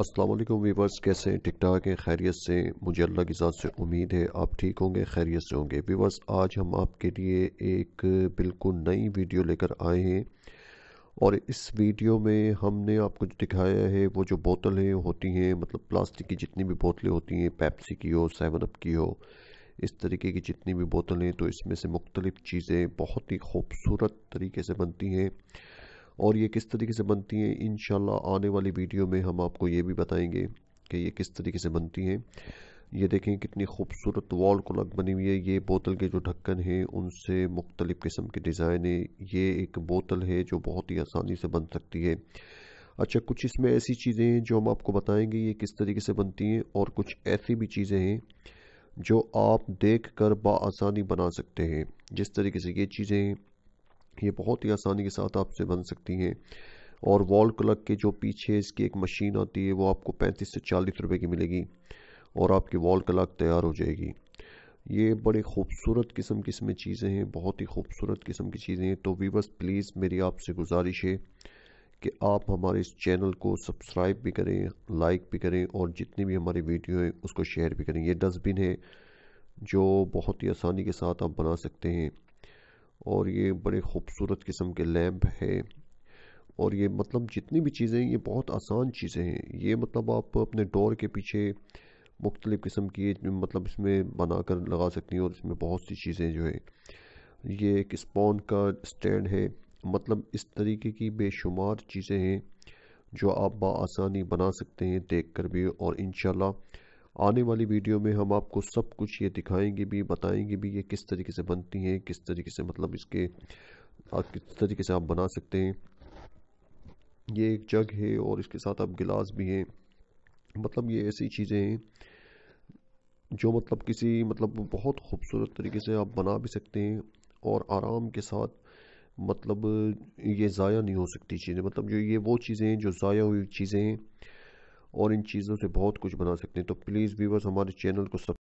السلام علیکم ویورز کیسے ہیں ٹک ٹاک ہیں خیریت سے مجھے اللہ کی ذات سے امید ہے آپ ٹھیک ہوں گے خیریت سے ہوں گے ویورز آج ہم آپ کے لیے ایک بالکل نئی ویڈیو لے کر آئے ہیں اور اس ویڈیو میں ہم نے آپ کو جو دکھایا ہے وہ جو بوتلیں ہوتی ہیں مطلب پلاسٹک کی جتنی بھی بوتلیں ہوتی ہیں پیپسی کی ہو سیون اپ کی ہو اس طریقے کی جتنی بھی بوتلیں تو اس میں سے مختلف چیزیں بہت ہی خوبصورت طریقے سے بنتی ہیں اور یہ کس طریقے سے بنتی ہیں انشاءاللہ آنے والی ویڈیو میں ہم آپ کو یہ بھی بتائیں گے کہ یہ کس طریقے سے بنتی ہیں یہ دیکھیں کتنی خوبصورت وال بنی ہوئی ہے یہ بوتل کے جو ڈھکن ہیں ان سے مختلف قسم کے ڈیزائن ہیں یہ ایک بوتل ہے جو بہت ہی آسانی سے بن سکتی ہے اچھا کچھ اس میں ایسی چیزیں ہیں جو ہم آپ کو بتائیں گے یہ کس طریقے سے بنتی ہیں اور کچھ ایسی بھی چیزیں ہیں جو آپ دیکھ کر بآسانی بنا سکتے ہیں جس طریقے سے یہ چیزیں ہیں یہ بہت ہی آسانی کے ساتھ آپ سے بن سکتی ہیں اور وال کلک کے جو پیچھے اس کی ایک مشین آتی ہے وہ آپ کو پینتیس سے چالیس روپے کی ملے گی اور آپ کی وال کلک تیار ہو جائے گی یہ بڑے خوبصورت قسم کی اس میں چیزیں ہیں بہت ہی خوبصورت قسم کی چیزیں ہیں تو ویورس پلیز میری آپ سے گزارش ہے کہ آپ ہمارے اس چینل کو سبسکرائب بھی کریں لائک بھی کریں اور جتنی بھی ہماری ویڈیو ہیں اس کو شیئر بھی کریں یہ ڈسٹ بن ہے جو بہت ہی آسانی کے ساتھ آپ بنا سکتے ہیں اور یہ بڑے خوبصورت قسم کے لیمپ ہے اور یہ مطلب جتنی بھی چیزیں ہیں یہ بہت آسان چیزیں ہیں یہ مطلب آپ اپنے ڈور کے پیچھے مختلف قسم کی مطلب اس میں بنا کر لگا سکتی ہیں اور اس میں بہت سی چیزیں جو ہے یہ ایک اسپون کا اسٹینڈ ہے مطلب اس طریقے کی بے شمار چیزیں ہیں جو آپ بآسانی بنا سکتے ہیں دیکھ کر بھی اور انشاءاللہ اللہ آنے والی ویڈیو میں ہم آپ کو سب کچھ یہ دکھائیں گے بھی بتائیں گے بھی یہ کس طریقے سے بنتی ہیں کس طریقے سے مطلب اس کے کس طریقے سے آپ بنا سکتے ہیں یہ ایک جگ ہے اور اس کے ساتھ آپ گلاس بھی ہیں مطلب یہ ایسی چیزیں ہیں جو مطلب کسی مطلب بہت خوبصورت طریقے سے آپ بنا بھی سکتے ہیں اور آرام کے ساتھ مطلب یہ ضائع نہیں ہو سکتی چیزیں مطلب جو یہ وہ چیزیں ہیں جو ضائع ہوئی چیزیں ہیں اور ان چیزوں سے بہت کچھ بنا سکتے ہیں تو پلیز ویورز ہمارے چینل کو سب